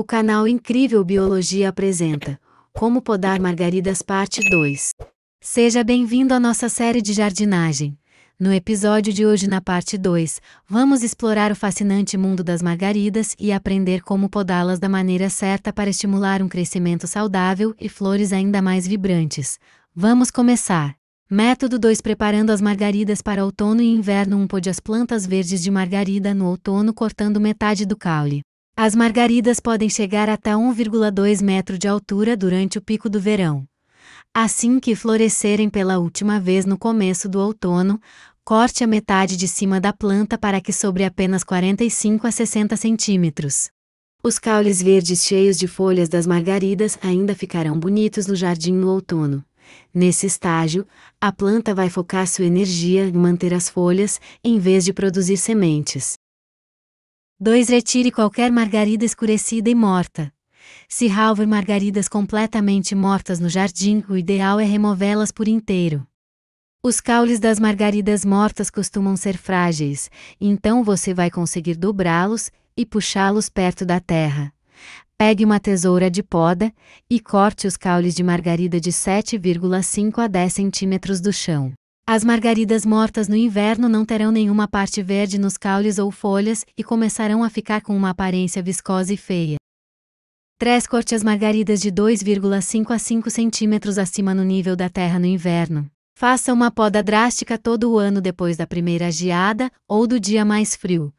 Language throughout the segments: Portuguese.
O canal Incrível Biologia apresenta Como Podar Margaridas Parte 2. Seja bem-vindo à nossa série de jardinagem. No episódio de hoje, na parte 2, vamos explorar o fascinante mundo das margaridas e aprender como podá-las da maneira certa para estimular um crescimento saudável e flores ainda mais vibrantes. Vamos começar! Método 2 Preparando as margaridas para outono e inverno um Pode as plantas verdes de margarida no outono cortando metade do caule. As margaridas podem chegar até 1,2 metro de altura durante o pico do verão. Assim que florescerem pela última vez no começo do outono, corte a metade de cima da planta para que sobre apenas 45 a 60 centímetros. Os caules verdes cheios de folhas das margaridas ainda ficarão bonitos no jardim no outono. Nesse estágio, a planta vai focar sua energia em manter as folhas, em vez de produzir sementes. 2. Retire qualquer margarida escurecida e morta. Se houver margaridas completamente mortas no jardim, o ideal é removê-las por inteiro. Os caules das margaridas mortas costumam ser frágeis, então você vai conseguir dobrá-los e puxá-los perto da terra. Pegue uma tesoura de poda e corte os caules de margarida de 7,5 a 10 centímetros do chão. As margaridas mortas no inverno não terão nenhuma parte verde nos caules ou folhas e começarão a ficar com uma aparência viscosa e feia. corte as margaridas de 2,5 a 5 centímetros acima no nível da terra no inverno. Faça uma poda drástica todo o ano depois da primeira geada ou do dia mais frio.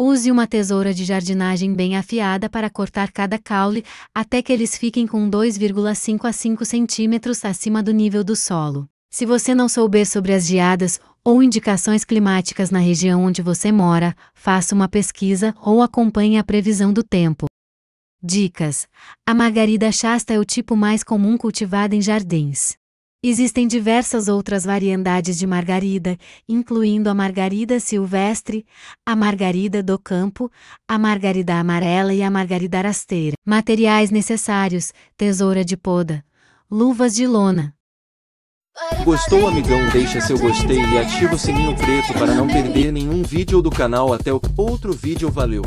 Use uma tesoura de jardinagem bem afiada para cortar cada caule até que eles fiquem com 2,5 a 5 centímetros acima do nível do solo. Se você não souber sobre as geadas ou indicações climáticas na região onde você mora, faça uma pesquisa ou acompanhe a previsão do tempo. Dicas: A margarida chasta é o tipo mais comum cultivada em jardins. Existem diversas outras variedades de margarida, incluindo a margarida silvestre, a margarida do campo, a margarida amarela e a margarida rasteira. Materiais necessários: tesoura de poda, luvas de lona, Gostou amigão? Deixa seu gostei e ativa o sininho preto para não perder nenhum vídeo do canal. Até o outro vídeo, valeu!